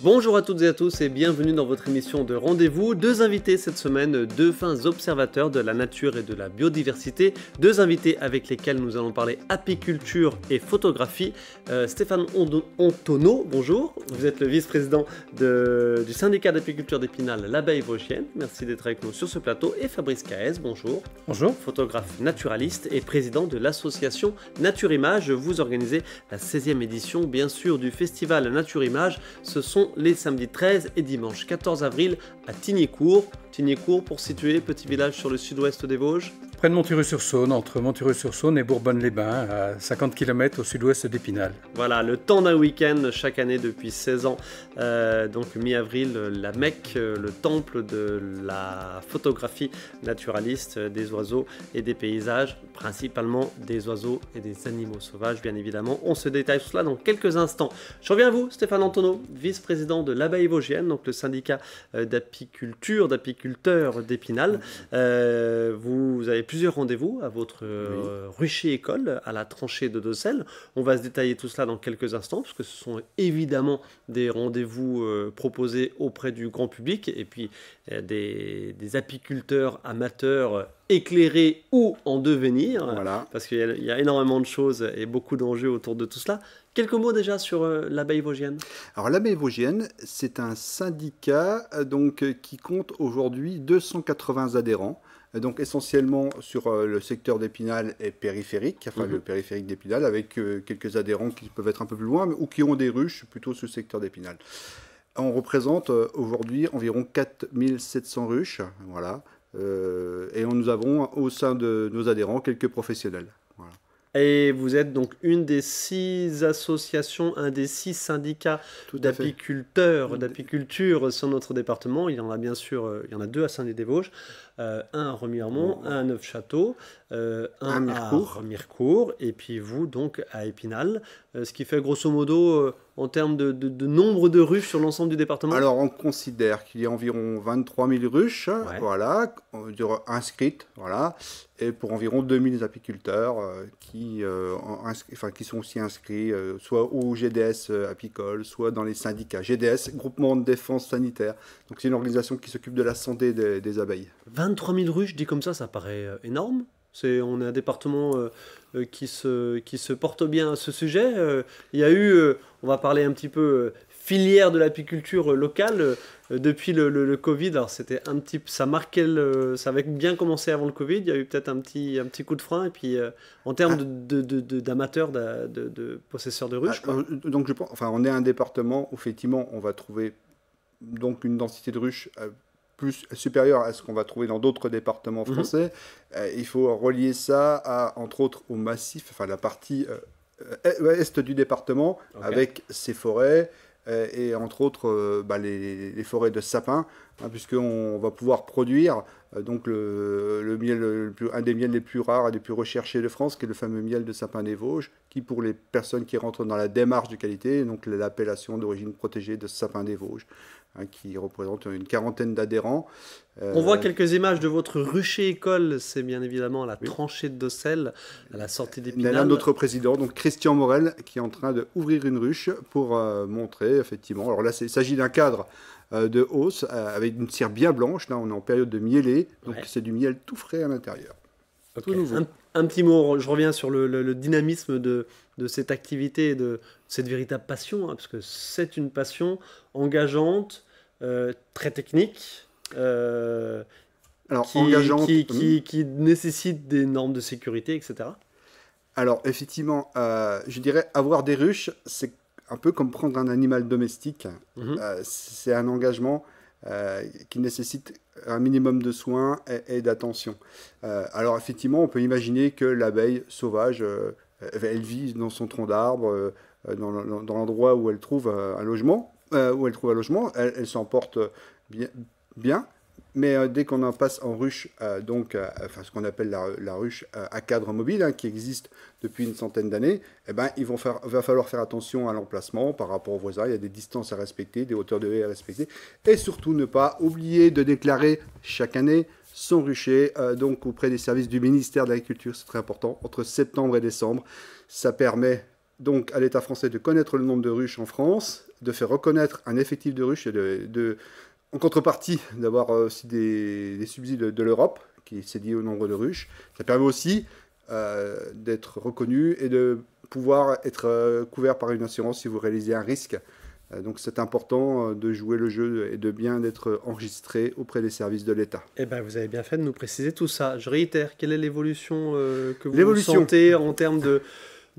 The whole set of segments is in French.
Bonjour à toutes et à tous et bienvenue dans votre émission de rendez-vous. Deux invités cette semaine, deux fins observateurs de la nature et de la biodiversité, deux invités avec lesquels nous allons parler apiculture et photographie. Euh, Stéphane Antono, bonjour. Vous êtes le vice-président du syndicat d'apiculture d'Épinal, l'abeille vosgienne. Merci d'être avec nous sur ce plateau. Et Fabrice Caez, bonjour. Bonjour. Photographe naturaliste et président de l'association Nature Image. Vous organisez la 16e édition, bien sûr, du festival Nature Image. Ce sont les samedis 13 et dimanche 14 avril à Tignécourt. Tignécourt pour situer, petit village sur le sud-ouest des Vosges près de Montireux-sur-Saône, entre Montireux-sur-Saône et Bourbonne-les-Bains, à 50 km au sud-ouest d'Épinal. Voilà, le temps d'un week-end chaque année depuis 16 ans. Euh, donc mi-avril, la Mecque, le temple de la photographie naturaliste des oiseaux et des paysages, principalement des oiseaux et des animaux sauvages, bien évidemment. On se détaille sur cela dans quelques instants. Je reviens à vous, Stéphane Antonot, vice-président de l'Abaye Vosgienne, donc le syndicat euh, d'apiculture, d'apiculteurs d'Épinal. Euh, vous avez plusieurs rendez-vous à votre euh, rucher école, à la tranchée de Deux-Selles. On va se détailler tout cela dans quelques instants, parce que ce sont évidemment des rendez-vous euh, proposés auprès du grand public et puis euh, des, apiculteurs amateurs éclairés ou en devenir, voilà. parce qu'il y, a énormément de choses et beaucoup d'enjeux autour de tout cela. Quelques mots déjà sur l'abeille vosgienne. Alors l'abeille vosgienne, c'est un syndicat donc qui compte aujourd'hui 280 adhérents euh, donc essentiellement sur euh, le secteur d'Épinal et périphérique, enfin mhm. le périphérique d'Épinal, avec euh, quelques adhérents qui peuvent être un peu plus loin ou qui ont des ruches plutôt sur le secteur d'Épinal. On représente aujourd'hui environ 4700 ruches, voilà, et on, nous avons au sein de nos adhérents quelques professionnels. Et vous êtes donc une des six associations, un des six syndicats d'apiculteurs, d'apiculture sur notre département. Il y en a bien sûr, il y en a deux à Saint-Denis-des-Vosges. Euh, un à Remiremont, un à Neufchâteau, euh, un, à Mircourt, et puis vous donc à Épinal, euh, ce qui fait grosso modo en termes de, nombre de ruches sur l'ensemble du département Alors on considère qu'il y a environ 23 000 ruches, voilà, inscrites, voilà, et pour environ 2 000 apiculteurs qui, enfin, qui sont aussi inscrits soit au GDS apicole, soit dans les syndicats. GDS, Groupement de défense sanitaire. Donc c'est une organisation qui s'occupe de la santé des, des abeilles. 23 000 ruches, dit comme ça, ça paraît euh, énorme. C'est, on est un département euh, euh, qui, se, qui se porte bien à ce sujet. il y a eu, on va parler un petit peu filière de l'apiculture locale depuis le, Covid. Alors c'était un petit, ça marquait, ça avait bien commencé avant le Covid. Il y a eu peut-être un petit, un petit coup de frein. Et puis en termes ah. d'amateurs, de, possesseurs de ruches. Ah, donc je enfin, on est un département où effectivement on va trouver donc une densité de ruches plus supérieur à ce qu'on va trouver dans d'autres départements mhm. français. Euh, il faut relier ça, à, entre autres, au massif, enfin la partie euh, euh est du département, avec ses forêts, euh, et entre autres bah, les, les, forêts de sapins, Hein, puisqu'on va pouvoir produire euh, donc le, miel, un des miels les plus rares et les plus recherchés de France, qui est le fameux miel de sapin des Vosges, qui pour les personnes qui rentrent dans la démarche de qualité, donc l'appellation d'origine protégée de sapin des Vosges, hein, qui représente une quarantaine d'adhérents. Euh, on voit quelques images de votre rucher école, c'est bien évidemment la tranchée de Dossel, à la sortie des Là, notre président, donc Christian Morel, qui est en train d'ouvrir une ruche pour euh, montrer, effectivement, alors là, il s'agit d'un cadre euh, de hausse euh, avec une cire bien blanche. Là, on est en période de mielé. donc c'est du miel tout frais à l'intérieur. Un, petit mot, je reviens sur le, dynamisme de, cette activité, de cette véritable passion, hein, parce que c'est une passion engageante, euh, très technique. qui, engageante, qui, nécessite des normes de sécurité, etc. Alors, effectivement, je dirais avoir des ruches, c'est un peu comme prendre un animal domestique. Mhm. Euh, c'est un engagement euh, qui nécessite un minimum de soins et, d'attention. Euh, alors effectivement, on peut imaginer que l'abeille sauvage, elle vit dans son tronc d'arbre, dans, l'endroit où elle trouve un logement, où elle trouve un logement, elle, s'en porte bien, mais euh, dès qu'on en passe en ruche, euh, donc, euh, ce qu'on appelle la, ruche à cadre mobile, hein, qui existe depuis une centaine d'années, eh ben, il va falloir faire attention à l'emplacement par rapport aux voisins. Il y a des distances à respecter, des hauteurs de haies à respecter. Et surtout, ne pas oublier de déclarer chaque année son rucher, donc auprès des services du ministère de l'Agriculture. C'est très important, entre septembre et décembre. Ça permet donc à l'État français de connaître le nombre de ruches en France, de faire reconnaître un effectif de ruches et de, en contrepartie d'avoir euh, aussi des, subsides de, l'Europe, qui s'est dit au nombre de ruches, ça permet aussi euh, d'être reconnu et de pouvoir être euh, couvert par une assurance si vous réalisez un risque. Donc c'est important de jouer le jeu et de bien d'être enregistré auprès des services de l'État. Eh ben, vous avez bien fait de nous préciser tout ça. Je réitère, quelle est l'évolution que vous sentez en termes de,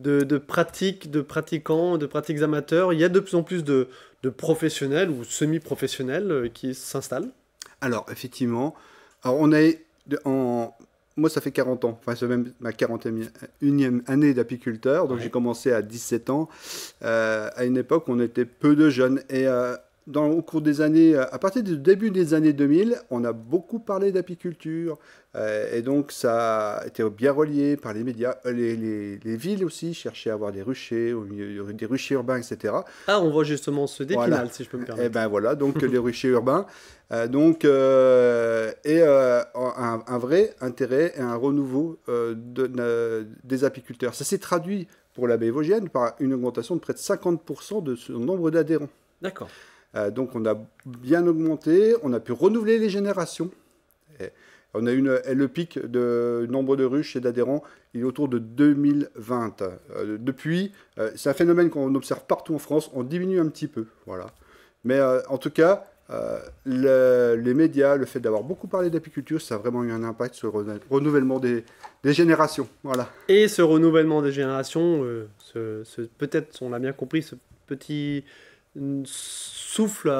de, pratiques, de pratiquants, de pratiques amateurs. Il y a de plus en plus de, professionnels ou semi-professionnels euh, qui s'installent. Alors, effectivement, alors on est en, moi, ça fait 40 ans, enfin, c'est même ma 41e année d'apiculteur, donc j'ai commencé à 17 ans, euh, à une époque où on était peu de jeunes. Et euh, au cours des années, euh, à partir du début des années 2000, on a beaucoup parlé d'apiculture. Euh, et donc, ça a été bien relié par les médias. Euh, les, villes aussi cherchaient à avoir des ruchers, des ruchers urbains, etc. Ah, on voit justement ce dépinal, si je peux me permettre. Et eh ben voilà, donc les ruchers urbains. donc, et un, vrai intérêt et un renouveau de, des apiculteurs. Ça s'est traduit pour la baie Vosgienne par une augmentation de près de 50% de son nombre d'adhérents. D'accord. Euh, donc on a bien augmenté, on a pu renouveler les générations. on a une, le pic de nombre de ruches et d'adhérents, il est autour de 2020. Euh, depuis, euh, c'est un phénomène qu'on observe partout en France, on diminue un petit peu. Voilà. Mais en tout cas, les médias, le fait d'avoir beaucoup parlé d'apiculture, ça a vraiment eu un impact sur le renouvellement des, générations. Voilà. Et ce renouvellement des générations, peut-être, on l'a bien compris, ce petit souffle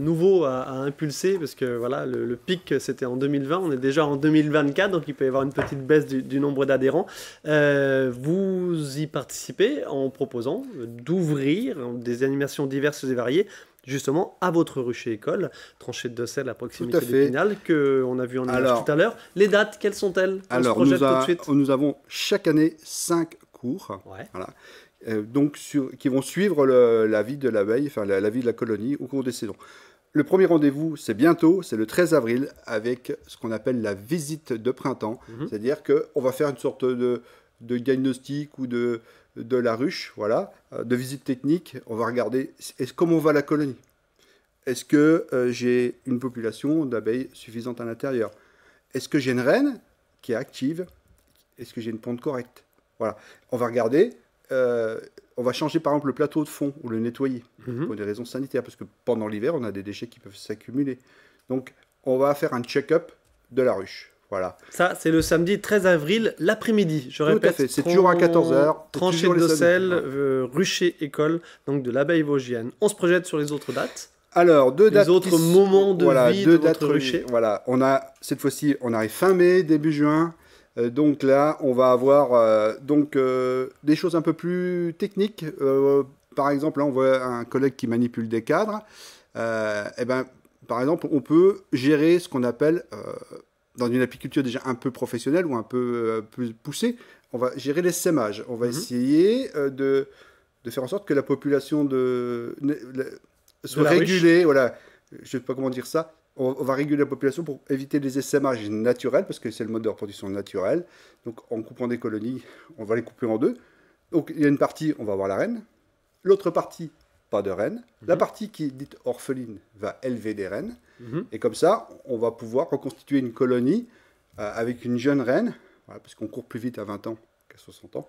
nouveau à, impulser parce que voilà le, pic c'était en 2020 on est déjà en 2024 donc il peut y avoir une petite baisse du, nombre d'adhérents euh, vous y participez en proposant d'ouvrir des animations diverses et variées justement à votre rucher école, tranchée de Dossel à proximité final que on a vu en image tout à l'heure. Les dates, quelles sont-elles Alors, nous tout de suite. nous avons chaque année cinq cours, euh, donc sur, qui vont suivre la vie de l'abeille, enfin la, vie de la colonie au cours des saisons. Le premier rendez-vous, c'est bientôt, c'est le 13 avril, avec ce qu'on appelle la visite de printemps, mhm. c'est-à-dire qu'on va faire une sorte de, diagnostic ou de, de la ruche, voilà, euh, de visite technique. On va regarder est comment va la colonie. Est-ce que euh, j'ai une population d'abeilles suffisante à l'intérieur Est-ce que j'ai une reine qui est active Est-ce que j'ai une ponte correcte voilà. On va regarder. Euh, on va changer par exemple le plateau de fond ou le nettoyer mhm. pour des raisons sanitaires, parce que pendant l'hiver, on a des déchets qui peuvent s'accumuler. Donc, on va faire un check-up de la ruche. Voilà. Ça, c'est le samedi 13 avril, l'après-midi. Je Tout répète. C'est toujours à 14h. Tranchée de sel, euh, rucher école, donc de l'abeille vosgienne. On se projette sur les autres dates. Alors, deux dates. Les autres moments de vie de rucher. Voilà, on a, cette fois-ci, on arrive fin mai, début juin. Euh, donc là, on va avoir euh, donc, euh, des choses un peu plus techniques. par exemple, là, on voit un collègue qui manipule des cadres. et eh ben, par exemple, on peut gérer ce qu'on appelle, dans une apiculture déjà un peu professionnelle ou un peu plus poussée, on va gérer les sèmages. On va mhm. essayer de, faire en sorte que la population de, soit régulée. Voilà, je ne sais pas comment dire ça on, va réguler la population pour éviter les essaimages naturels, parce que c'est le mode de reproduction naturel. Donc en coupant des colonies, on va les couper en deux. Donc il y a une partie, on va avoir la reine. L'autre partie, pas de reine. La mhm. partie qui est dite orpheline va élever des reines. Mhm. Et comme ça, on va pouvoir reconstituer une colonie euh, avec une jeune reine, puisqu'on parce qu'on court plus vite à 20 ans qu'à 60 ans.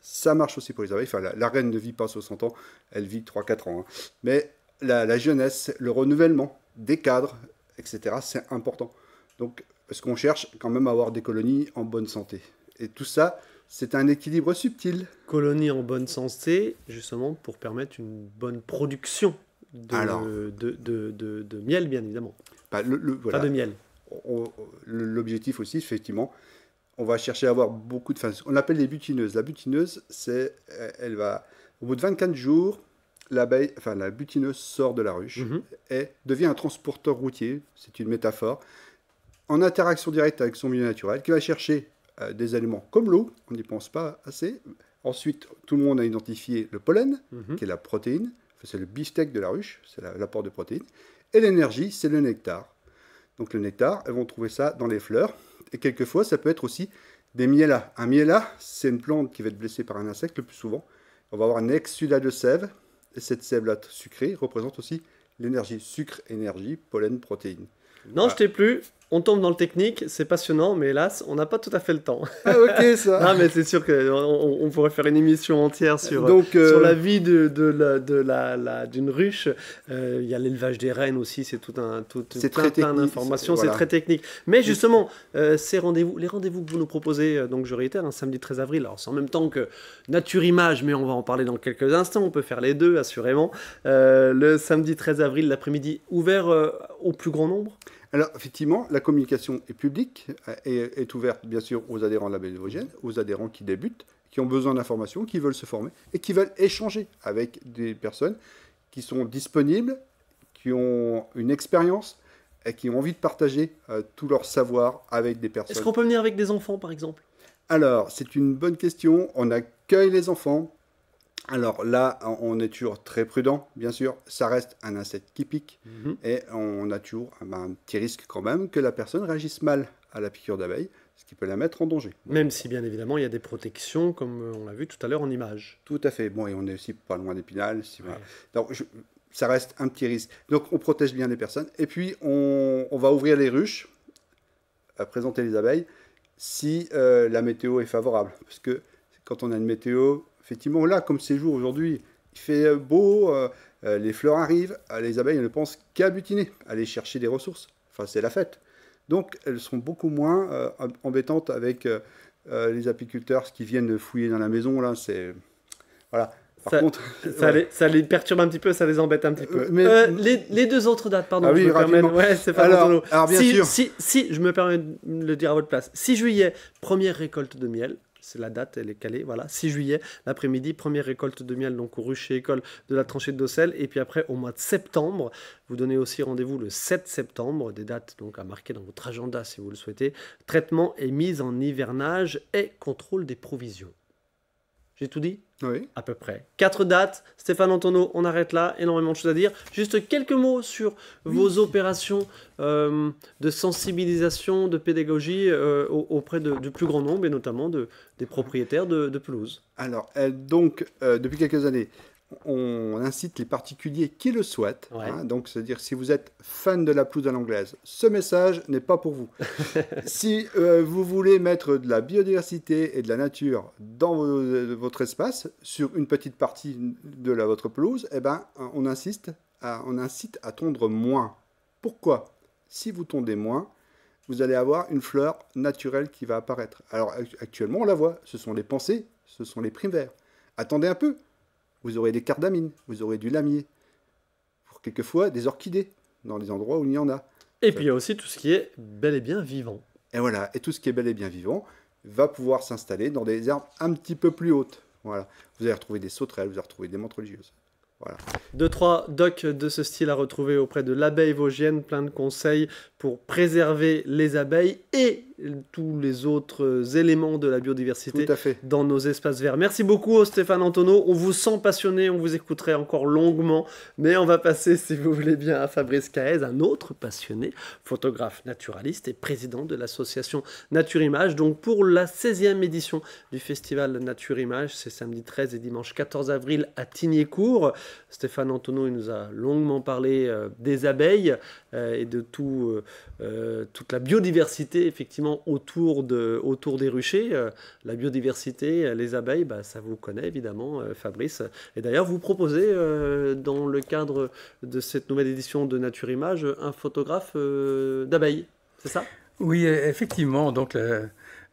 Ça marche aussi pour les abeilles. la, reine ne vit pas 60 ans, elle vit 3-4 ans. Hein. Mais la, jeunesse, le renouvellement des cadres, etc. C'est important. Donc, ce qu'on cherche quand même à avoir des colonies en bonne santé. Et tout ça, c'est un équilibre subtil. Colonies en bonne santé, justement, pour permettre une bonne production de, miel, bien évidemment. Bah, Pas de miel. L'objectif aussi, effectivement, on va chercher à avoir beaucoup de... on appelle les butineuses. La butineuse, c'est, elle va, au bout de 24 jours, l'abeille, enfin la butineuse sort de la ruche mhm. et devient un transporteur routier, c'est une métaphore, en interaction directe avec son milieu naturel, qui va chercher euh, des aliments comme l'eau, on n'y pense pas assez. Ensuite, tout le monde a identifié le pollen, mhm. qui est la protéine, c'est le beefsteak de la ruche, c'est l'apport de protéines, et l'énergie, c'est le nectar. Donc le nectar, elles vont trouver ça dans les fleurs, et quelquefois ça peut être aussi des mielas. Un miela, c'est une plante qui va être blessée par un insecte le plus souvent. On va avoir un exsudat de sève, et cette sève-là sucrée représente aussi l'énergie. Sucre, énergie, pollen, protéines. Non, je ne t'ai plus on tombe dans le technique, c'est passionnant, mais hélas, on n'a pas tout à fait le temps. Ah, ok, ça. non, mais c'est sûr qu'on on pourrait faire une émission entière sur, euh, euh, la vie de, de, la, d'une ruche. Euh, il y a l'élevage des rennes aussi, c'est tout un tout, plein, d'informations, c'est très technique. Mais justement, ces rendez-vous, les rendez-vous que vous nous proposez, donc je réitère, un samedi 13 avril, alors c'est en même temps que Nature Image, mais on va en parler dans quelques instants, on peut faire les deux, assurément. le samedi 13 avril, l'après-midi, ouvert au plus grand nombre alors, effectivement, la communication est publique euh, et est ouverte, bien sûr, aux adhérents de la Bénévogène, aux adhérents qui débutent, qui ont besoin d'informations, qui veulent se former et qui veulent échanger avec des personnes qui sont disponibles, qui ont une expérience et qui ont envie de partager euh, tout leur savoir avec des personnes. Est-ce qu'on peut venir avec des enfants, par exemple Alors, c'est une bonne question. On accueille les enfants alors là, on est toujours très prudent, bien sûr. Ça reste un insecte qui pique mhm. et on a toujours un petit risque quand même que la personne réagisse mal à la piqûre d'abeille, ce qui peut la mettre en danger. Même si, bien évidemment, il y a des protections, comme euh, on l'a vu tout à l'heure en image. Tout à fait. Bon, et on est aussi pas loin d'épinal. Si Donc, ça reste un petit risque. Donc, on protège bien les personnes. Et puis, on, va ouvrir les ruches, à euh, présenter les abeilles, si euh, la météo est favorable. Parce que quand on a une météo effectivement, là, comme ces jours aujourd'hui, il fait euh, beau, euh, euh, les fleurs arrivent, les abeilles ne pensent qu'à butiner, aller chercher des ressources. Enfin, c'est la fête. Donc, elles sont beaucoup moins embêtantes avec les apiculteurs qui viennent fouiller dans la maison. Là, c'est. Voilà. ça, contre, ça, les, perturbe un petit peu, ça les embête un petit peu. mais... les, deux autres dates, pardon, ah je me permets. c'est pas alors, bien sûr. si, je me permets de le dire à votre place. 6 juillet, première récolte de miel c'est la date, elle est calée, voilà, 6 juillet, l'après-midi, première récolte de miel donc au rucher école de la tranchée de Dossel. et puis après au mois de septembre, vous donnez aussi rendez-vous le 7 septembre, des dates donc à marquer dans votre agenda si vous le souhaitez, traitement et mise en hivernage et contrôle des provisions. J'ai tout dit Oui. À peu près. Quatre dates. Stéphane Antonneau, on arrête là. Énormément de choses à dire. Juste quelques mots sur vos opérations euh, de sensibilisation, de pédagogie euh, auprès du plus grand nombre et notamment de, des propriétaires de, pelouse. pelouses. Alors, euh, donc, depuis quelques années, on incite les particuliers qui le souhaitent. Hein, donc, c'est-à-dire, si vous êtes fan de la pelouse à l'anglaise, ce message n'est pas pour vous. si euh, vous voulez mettre de la biodiversité et de la nature dans euh, votre espace, sur une petite partie de la, votre pelouse, eh ben, on, insiste on incite à tondre moins. Pourquoi Si vous tondez moins, vous allez avoir une fleur naturelle qui va apparaître. Alors, actuellement, on la voit. Ce sont les pensées, ce sont les primaires. Attendez un peu vous aurez des cardamines, vous aurez du lamier, pour quelquefois des orchidées, dans les endroits où il y en a. Et puis il y a aussi tout ce qui est bel et bien vivant. Et voilà, et tout ce qui est bel et bien vivant va pouvoir s'installer dans des herbes un petit peu plus hautes. Voilà. Vous allez retrouver des sauterelles, vous allez retrouver des montres religieuses. Voilà. Deux, trois docs de ce style à retrouver auprès de l'abeille vosgienne, plein de conseils pour préserver les abeilles et tous les autres euh, éléments de la biodiversité dans nos espaces verts. Merci beaucoup oh, Stéphane Antono, on vous sent passionné, on vous écouterait encore longuement, mais on va passer, si vous voulez bien, à Fabrice Caez, un autre passionné, photographe naturaliste et président de l'association Nature Image, donc pour la 16e édition du festival Nature Image, c'est samedi 13 et dimanche 14 avril à Tignécourt. Stéphane Antono, il nous a longuement parlé euh, des abeilles, euh, et de euh, euh, toute la biodiversité effectivement autour, de, autour des ruchers. la biodiversité, les abeilles, bah, ça vous connaît évidemment, Fabrice. Et d'ailleurs, vous proposez dans le cadre de cette nouvelle édition de Nature Image un photographe d'abeilles, c'est ça Oui, effectivement. Donc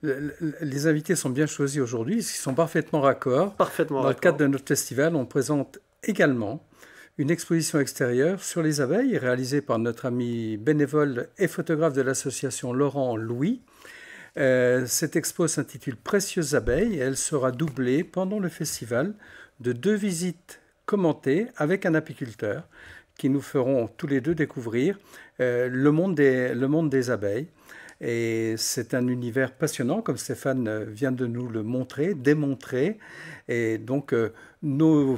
les invités sont bien choisis aujourd'hui, ils sont parfaitement raccord. Parfaitement Dans le cadre de notre festival, on présente également une exposition extérieure sur les abeilles réalisée par notre ami bénévole et photographe de l'association Laurent Louis. Euh, cette expo s'intitule Précieuses abeilles et elle sera doublée pendant le festival de deux visites commentées avec un apiculteur qui nous feront tous les deux découvrir euh, le, monde des, abeilles. Et c'est un univers passionnant, comme Stéphane vient de nous le montrer, démontrer. Et donc, euh, nos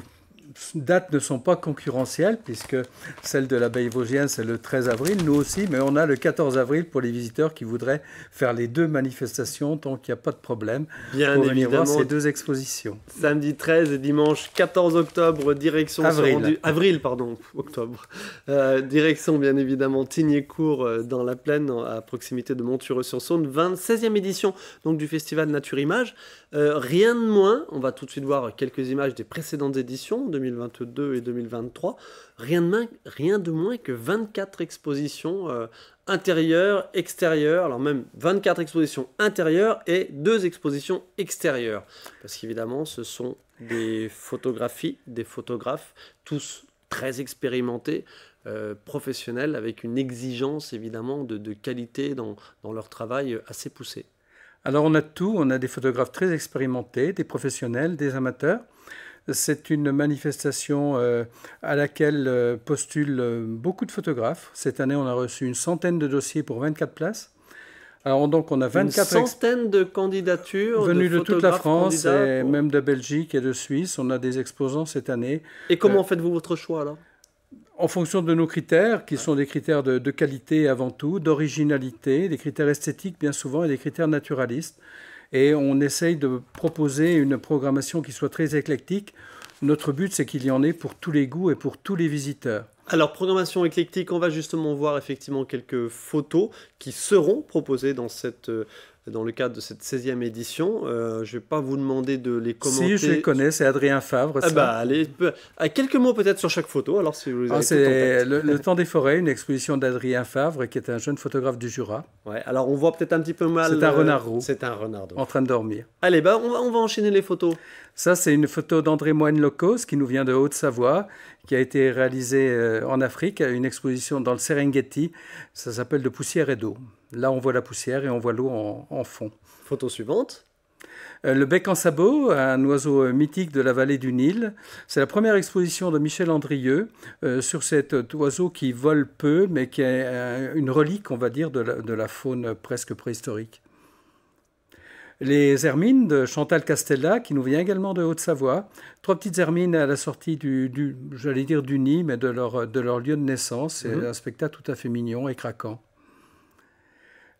dates ne sont pas concurrentielles, puisque celle de l'abbaye vosgienne, c'est le 13 avril, nous aussi, mais on a le 14 avril pour les visiteurs qui voudraient faire les deux manifestations, donc il n'y a pas de problème Bien pour voir ces deux expositions. Samedi 13 et dimanche 14 octobre, direction... Avril. pardon, octobre. Euh, direction, bien évidemment, Tignécourt, euh, dans la plaine, à proximité de Montureux-sur-Saône, 26e édition donc, du festival Nature Image. Euh, rien de moins, on va tout de suite voir quelques images des précédentes éditions 2022 et 2023. Rien de, rien de moins que 24 expositions euh, intérieures, extérieures, alors même 24 expositions intérieures et deux expositions extérieures. Parce qu'évidemment, ce sont des photographies, des photographes, tous très expérimentés, euh, professionnels, avec une exigence évidemment de, qualité dans, dans leur travail assez poussée. Alors on a tout, on a des photographes très expérimentés, des professionnels, des amateurs. C'est une manifestation euh, à laquelle euh, postulent euh, beaucoup de photographes. Cette année, on a reçu une centaine de dossiers pour 24 places. donc, on a 24 une centaine de candidatures venues de, toute la France et même de Belgique et de Suisse. On a des exposants cette année. Et comment faites-vous votre choix alors en fonction de nos critères, qui sont des critères de qualité avant tout, d'originalité, des critères esthétiques bien souvent et des critères naturalistes et on essaye de proposer une programmation qui soit très éclectique. Notre but, c'est qu'il y en ait pour tous les goûts et pour tous les visiteurs. Alors, programmation éclectique, on va justement voir effectivement quelques photos qui seront proposées dans cette euh, dans le cadre de cette 16e édition. Euh, je ne vais pas vous demander de les commenter. Si, je les connais, c'est Adrien Favre. Ah bah, allez, à quelques mots peut-être sur chaque photo, alors si vous ah, C'est le, Temps des forêts, une exposition d'Adrien Favre, qui est un jeune photographe du Jura. Ouais, alors on voit peut-être un petit peu mal. C'est un euh, renard roux. C'est un roux. En train de dormir. Allez, bah, on, va, on va enchaîner les photos. Ça, c'est une photo d'André Moine-Locos, qui nous vient de Haute-Savoie qui a été réalisé euh, en Afrique, une exposition dans le Serengeti. Ça s'appelle De poussière et d'eau. Là, on voit la poussière et on voit l'eau en, fond. Photo suivante. Euh, le bec en sabot, un oiseau euh, mythique de la vallée du Nil. C'est la première exposition de Michel Andrieux sur cet oiseau qui vole peu, mais qui est une relique, on va dire, de la faune presque préhistorique. Les Hermines de Chantal Castella, qui nous vient également de Haute-Savoie. Trois petites Hermines à la sortie du, j'allais dire du nid, mais de leur, lieu de naissance. C'est mhm. un spectacle tout à fait mignon et craquant.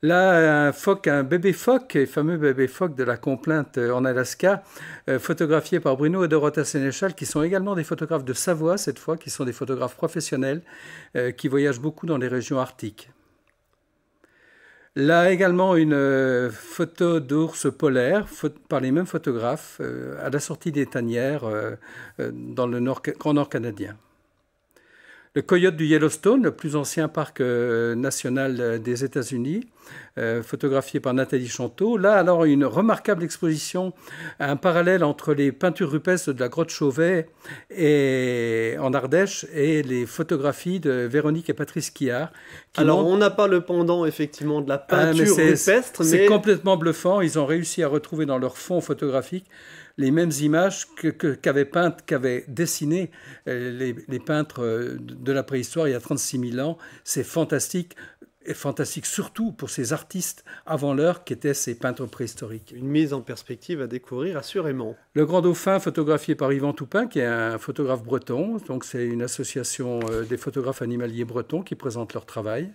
Là, un un bébé phoque, le fameux bébé phoque de la complainte en Alaska, euh, photographié par Bruno et Dorota Sénéchal, qui sont également des photographes de Savoie cette fois, qui sont des photographes professionnels, euh, qui voyagent beaucoup dans les régions arctiques. Là également une euh, photo d'ours polaire par les mêmes photographes euh, à la sortie des tanières euh, dans le Grand Nord canadien. Le coyote du Yellowstone, le plus ancien parc euh, national euh, des États-Unis, euh, photographié par Nathalie Chanteau. Là, alors, une remarquable exposition, un parallèle entre les peintures rupestres de la grotte Chauvet et, en Ardèche et les photographies de Véronique et Patrice Quillard. alors, on n'a pas le pendant, effectivement, de la ah, peinture rupestre. C'est complètement bluffant. Ils ont réussi à retrouver dans leur fond photographique les mêmes images qu'avaient que, peintes, qu'avaient dessinées euh, les, peintres euh, de la préhistoire il y a 36 000 ans. C'est fantastique. Et fantastique surtout pour ces artistes avant l'heure qui étaient ces peintres préhistoriques. Une mise en perspective à découvrir assurément. Le Grand Dauphin, photographié par Yvan Toupin, qui est un photographe breton. Donc c'est une association euh, des photographes animaliers bretons qui présente leur travail.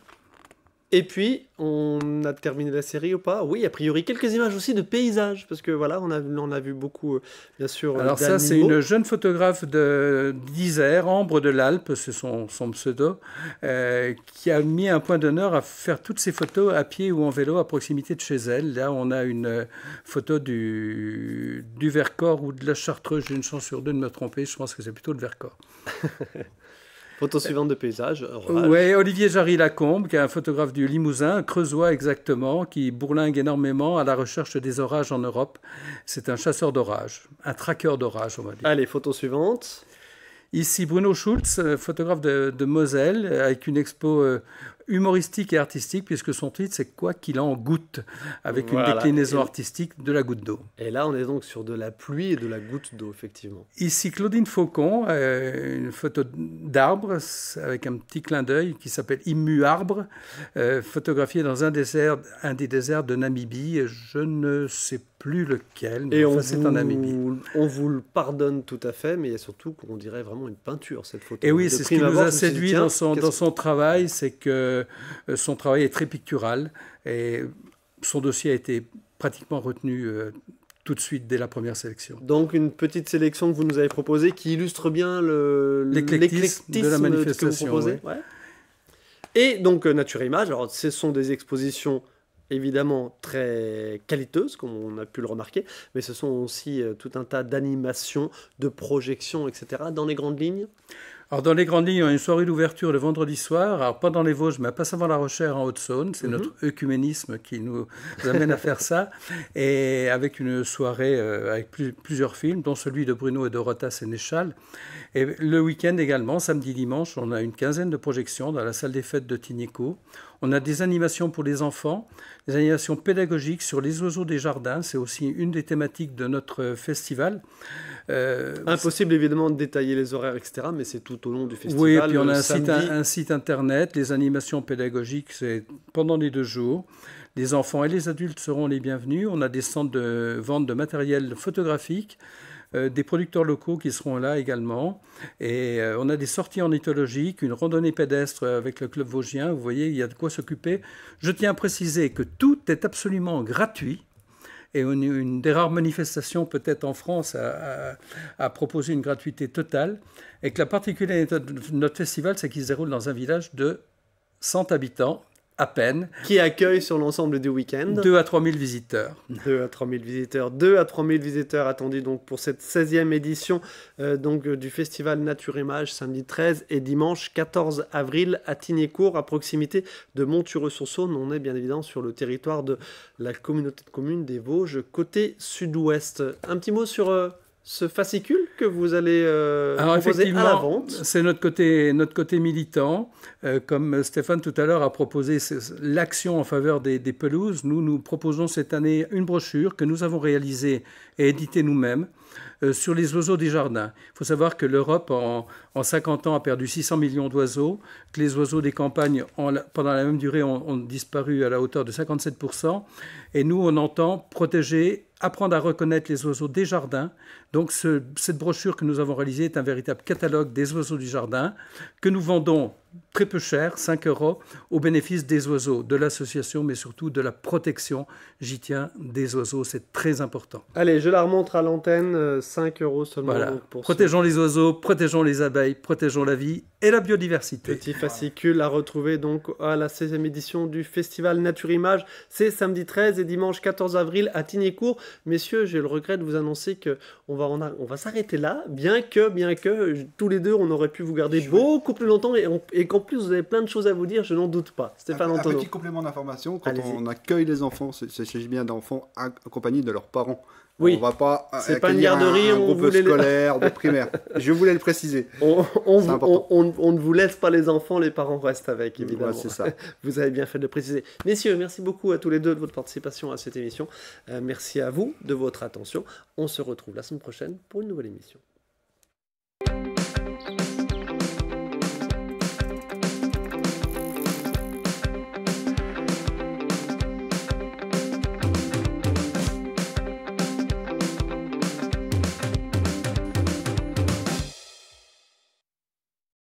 Et puis, on a terminé la série ou pas Oui, a priori, quelques images aussi de paysages, parce que voilà, on a, on a vu beaucoup, euh, bien sûr. Euh, Alors ça, c'est une jeune photographe d'Isère, Ambre de l'Alpe, c'est son, son, pseudo, euh, qui a mis un point d'honneur à faire toutes ses photos à pied ou en vélo à proximité de chez elle. Là, on a une photo du, du Vercors ou de la Chartreuse, j'ai une chance sur deux de me tromper, je pense que c'est plutôt le Vercors. Photo suivante de paysage. Oui, Olivier Jarry Lacombe, qui est un photographe du Limousin, creusois exactement, qui bourlingue énormément à la recherche des orages en Europe. C'est un chasseur d'orages, un traqueur d'orages, on va dire. Allez, photo suivante. Ici Bruno Schulz, euh, photographe de, Moselle, euh, avec une expo euh, humoristique et artistique, puisque son titre c'est Quoi qu'il en goutte, avec une déclinaison artistique de la goutte d'eau. Et là, on est donc sur de la pluie et de la goutte d'eau, effectivement. Ici, Claudine Faucon, une photo d'arbre avec un petit clin d'œil qui s'appelle Immu Arbre, photographiée dans un, un des déserts de Namibie. Je ne sais pas plus lequel. Et enfin, c'est un ami On vous le pardonne tout à fait, mais il y a surtout qu'on dirait vraiment une peinture cette photo. Et oui, c'est ce qui nous a séduit dans son, travail, c'est que euh, son travail est très pictural et son dossier a été pratiquement retenu. Euh, tout de suite dès la première sélection. Donc une petite sélection que vous nous avez proposée qui illustre bien l'éclectisme de la manifestation. Que vous proposez. Ouais. Et donc euh, Nature Image, alors ce sont des expositions évidemment très qualiteuse comme on a pu le remarquer, mais ce sont aussi euh, tout un tas d'animations, de projections, etc. Dans les grandes lignes alors dans les grandes lignes, on a une soirée d'ouverture le vendredi soir, alors pas dans les Vosges, mais pas passavant la recherche en Haute-Saône, c'est mhm. notre œcuménisme qui nous, amène à faire ça, et avec une soirée euh, avec plusieurs films, dont celui de Bruno et de Rota Sénéchal. Et le week-end également, samedi-dimanche, on a une quinzaine de projections dans la salle des fêtes de Tignéco. On a des animations pour les enfants, des animations pédagogiques sur les oiseaux des jardins. C'est aussi une des thématiques de notre festival. Euh, Impossible évidemment de détailler les horaires, etc. Mais c'est tout au long du festival. Oui, puis on a un site, un site, internet. Les animations pédagogiques, c'est pendant les deux jours. Les enfants et les adultes seront les bienvenus. On a des centres de vente de matériel photographique. Euh, des producteurs locaux qui seront là également. Et euh, on a des sorties en ornithologiques, une randonnée pédestre avec le club vosgien. Vous voyez, il y a de quoi s'occuper. Je tiens à préciser que tout est absolument gratuit et une, des rares manifestations peut-être en France à, à, une gratuité totale, et que la particularité de notre festival, c'est qu'il se déroule dans un village de 100 habitants, à peine. Qui accueille sur l'ensemble du week-end 2 à 3 000 visiteurs. 2 à 3 000 visiteurs. 2 à 3 000 visiteurs attendus donc pour cette 16e édition euh, donc, euh, du festival Nature Image samedi 13 et dimanche 14 avril à Tignécourt à proximité de Montureux-sur-Saône. On est bien évidemment sur le territoire de la communauté de communes des Vosges côté sud-ouest. Un petit mot sur... Euh, ce fascicule que vous allez euh, proposer à la vente. C'est notre côté, notre côté militant. Euh, comme Stéphane tout à l'heure a proposé l'action en faveur des, des, pelouses, nous nous proposons cette année une brochure que nous avons réalisée et éditée nous-mêmes. Euh, sur les oiseaux des jardins. Il faut savoir que l'Europe, en, 50 ans, a perdu 600 millions d'oiseaux, que les oiseaux des campagnes, en, pendant la même durée, ont, disparu à la hauteur de 57%. Et nous, on entend protéger apprendre à reconnaître les oiseaux des jardins. Donc cette brochure que nous avons réalisée est un véritable catalogue des oiseaux du jardin que nous vendons très peu cher, 5 euros, au bénéfice des oiseaux, de l'association, mais surtout de la protection, j'y tiens, des oiseaux. C'est très important. Allez, je la remontre à l'antenne. Euh, 5 euros seulement. Voilà. Pour protégeons les oiseaux, protégeons les abeilles, protégeons la vie et la biodiversité. Petit fascicule à retrouver donc à la 16e édition du Festival Nature Image. C'est samedi 13 et dimanche 14 avril à Tignécourt. Messieurs, j'ai le regret de vous annoncer que on va, on va s'arrêter là, bien que, bien que tous les deux, on aurait pu vous garder beaucoup plus longtemps et, qu'en plus, vous avez plein de choses à vous dire, je n'en doute pas. Stéphane Antonio. Un petit complément d'information, quand on accueille les enfants, il s'agit bien d'enfants accompagnés de leurs parents. Oui. On va pas. Euh, c'est pas garderie, on groupe scolaire, de primaire. Je voulais le préciser. On, ne vous laisse pas les enfants, les parents restent avec, évidemment. ça. Vous avez bien fait de le préciser. Messieurs, merci beaucoup à tous les deux de votre participation à cette émission. Euh, merci à vous de votre attention. On se retrouve la semaine prochaine pour une nouvelle émission.